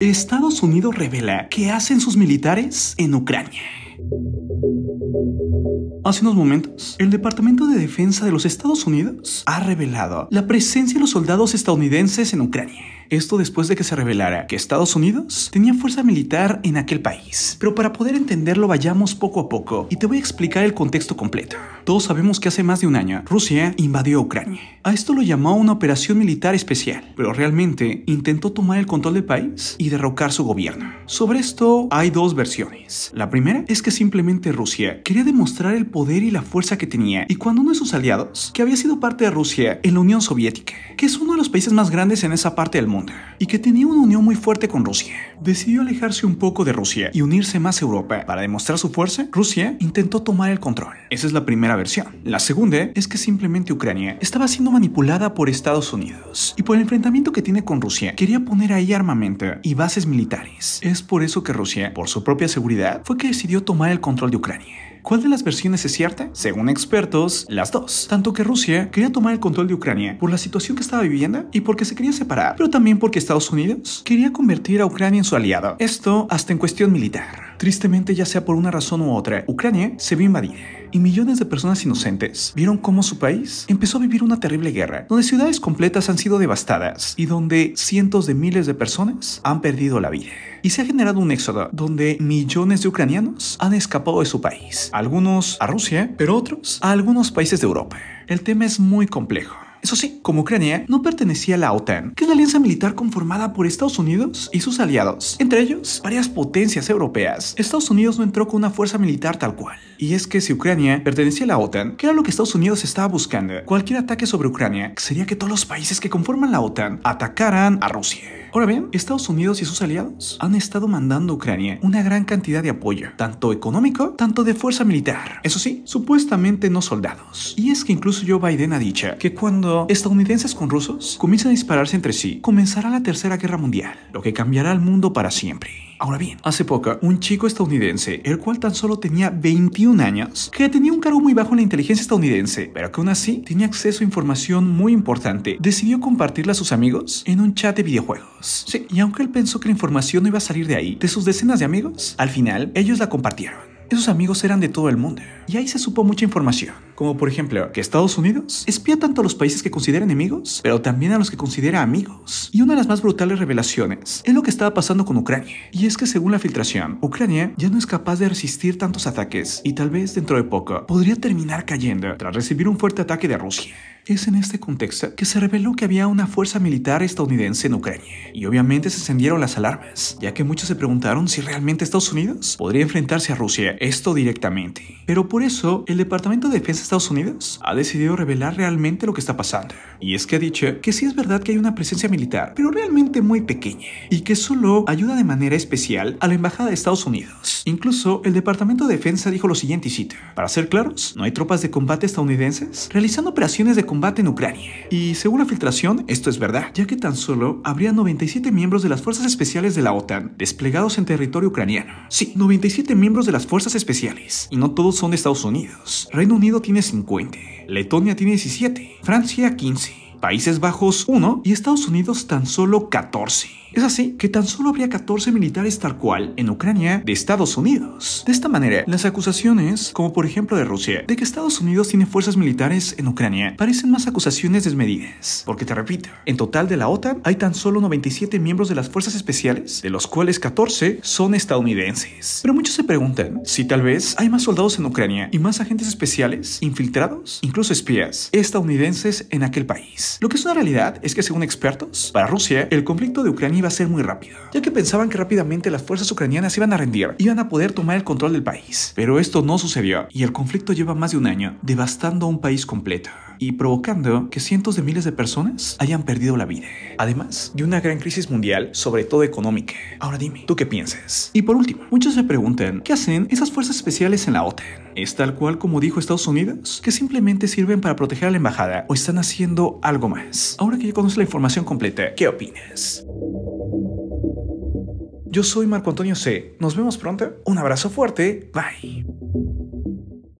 Estados Unidos revela qué hacen sus militares en Ucrania. Hace unos momentos, el Departamento de Defensa de los Estados Unidos ha revelado la presencia de los soldados estadounidenses en Ucrania. Esto después de que se revelara que Estados Unidos tenía fuerza militar en aquel país. Pero para poder entenderlo vayamos poco a poco y te voy a explicar el contexto completo. Todos sabemos que hace más de un año Rusia invadió Ucrania. A esto lo llamó una operación militar especial, pero realmente intentó tomar el control del país y derrocar su gobierno. Sobre esto hay dos versiones. La primera es que simplemente Rusia quería demostrar el poder y la fuerza que tenía y cuando uno de sus aliados, que había sido parte de Rusia en la Unión Soviética, que es uno de los países más grandes en esa parte del mundo, y que tenía una unión muy fuerte con Rusia. Decidió alejarse un poco de Rusia y unirse más a Europa. Para demostrar su fuerza, Rusia intentó tomar el control. Esa es la primera versión. La segunda es que simplemente Ucrania estaba siendo manipulada por Estados Unidos y por el enfrentamiento que tiene con Rusia quería poner ahí armamento y bases militares. Es por eso que Rusia, por su propia seguridad, fue que decidió tomar el control de Ucrania. ¿Cuál de las versiones es cierta? Según expertos, las dos. Tanto que Rusia quería tomar el control de Ucrania por la situación que estaba viviendo y porque se quería separar, pero también porque Estados Unidos quería convertir a Ucrania en su aliado. Esto hasta en cuestión militar. Tristemente, ya sea por una razón u otra, Ucrania se vio invadida y millones de personas inocentes vieron cómo su país empezó a vivir una terrible guerra, donde ciudades completas han sido devastadas y donde cientos de miles de personas han perdido la vida. Y se ha generado un éxodo donde millones de ucranianos han escapado de su país, algunos a Rusia, pero otros a algunos países de Europa. El tema es muy complejo eso sí, como Ucrania no pertenecía a la OTAN, que es la alianza militar conformada por Estados Unidos y sus aliados, entre ellos varias potencias europeas. Estados Unidos no entró con una fuerza militar tal cual. Y es que si Ucrania pertenecía a la OTAN, que era lo que Estados Unidos estaba buscando, cualquier ataque sobre Ucrania sería que todos los países que conforman la OTAN atacaran a Rusia. Ahora bien, Estados Unidos y sus aliados han estado mandando a Ucrania una gran cantidad de apoyo, tanto económico, tanto de fuerza militar. Eso sí, supuestamente no soldados. Y es que incluso Joe Biden ha dicho que cuando estadounidenses con rusos comienzan a dispararse entre sí, comenzará la Tercera Guerra Mundial, lo que cambiará el mundo para siempre. Ahora bien, hace poco, un chico estadounidense, el cual tan solo tenía 21 años, que tenía un cargo muy bajo en la inteligencia estadounidense, pero que aún así tenía acceso a información muy importante, decidió compartirla a sus amigos en un chat de videojuegos. Sí, y aunque él pensó que la información no iba a salir de ahí, de sus decenas de amigos, al final ellos la compartieron. Esos amigos eran de todo el mundo. Y ahí se supo mucha información, como por ejemplo que Estados Unidos espía tanto a los países que considera enemigos, pero también a los que considera amigos. Y una de las más brutales revelaciones es lo que estaba pasando con Ucrania. Y es que según la filtración, Ucrania ya no es capaz de resistir tantos ataques y tal vez dentro de poco podría terminar cayendo tras recibir un fuerte ataque de Rusia. Es en este contexto que se reveló que había una fuerza militar estadounidense en Ucrania, y obviamente se encendieron las alarmas, ya que muchos se preguntaron si realmente Estados Unidos podría enfrentarse a Rusia, esto directamente. Pero por eso, el Departamento de Defensa de Estados Unidos ha decidido revelar realmente lo que está pasando, y es que ha dicho que sí es verdad que hay una presencia militar, pero realmente muy pequeña, y que solo ayuda de manera especial a la Embajada de Estados Unidos. Incluso el Departamento de Defensa dijo lo siguiente, y para ser claros, no hay tropas de combate estadounidenses realizando operaciones de combate en Ucrania. Y según la filtración, esto es verdad, ya que tan solo habría 97 miembros de las fuerzas especiales de la OTAN desplegados en territorio ucraniano. Sí, 97 miembros de las fuerzas especiales, y no todos son de Estados Unidos. Reino Unido tiene 50, Letonia tiene 17, Francia 15, Países Bajos 1 y Estados Unidos tan solo 14. Es así que tan solo habría 14 militares tal cual en Ucrania de Estados Unidos. De esta manera, las acusaciones, como por ejemplo de Rusia, de que Estados Unidos tiene fuerzas militares en Ucrania, parecen más acusaciones desmedidas. Porque te repito, en total de la OTAN hay tan solo 97 miembros de las fuerzas especiales, de los cuales 14 son estadounidenses. Pero muchos se preguntan si tal vez hay más soldados en Ucrania y más agentes especiales, infiltrados, incluso espías estadounidenses en aquel país. Lo que es una realidad es que según expertos, para Rusia, el conflicto de Ucrania iba a ser muy rápido, ya que pensaban que rápidamente las fuerzas ucranianas iban a rendir, iban a poder tomar el control del país. Pero esto no sucedió y el conflicto lleva más de un año, devastando un país completo y provocando que cientos de miles de personas hayan perdido la vida, además de una gran crisis mundial, sobre todo económica. Ahora dime, ¿tú qué piensas? Y por último, muchos se preguntan, ¿qué hacen esas fuerzas especiales en la OTAN? ¿Es tal cual como dijo Estados Unidos? ¿Que simplemente sirven para proteger a la embajada o están haciendo algo más? Ahora que ya conoces la información completa, ¿qué opinas? Yo soy Marco Antonio C. Nos vemos pronto. Un abrazo fuerte. Bye.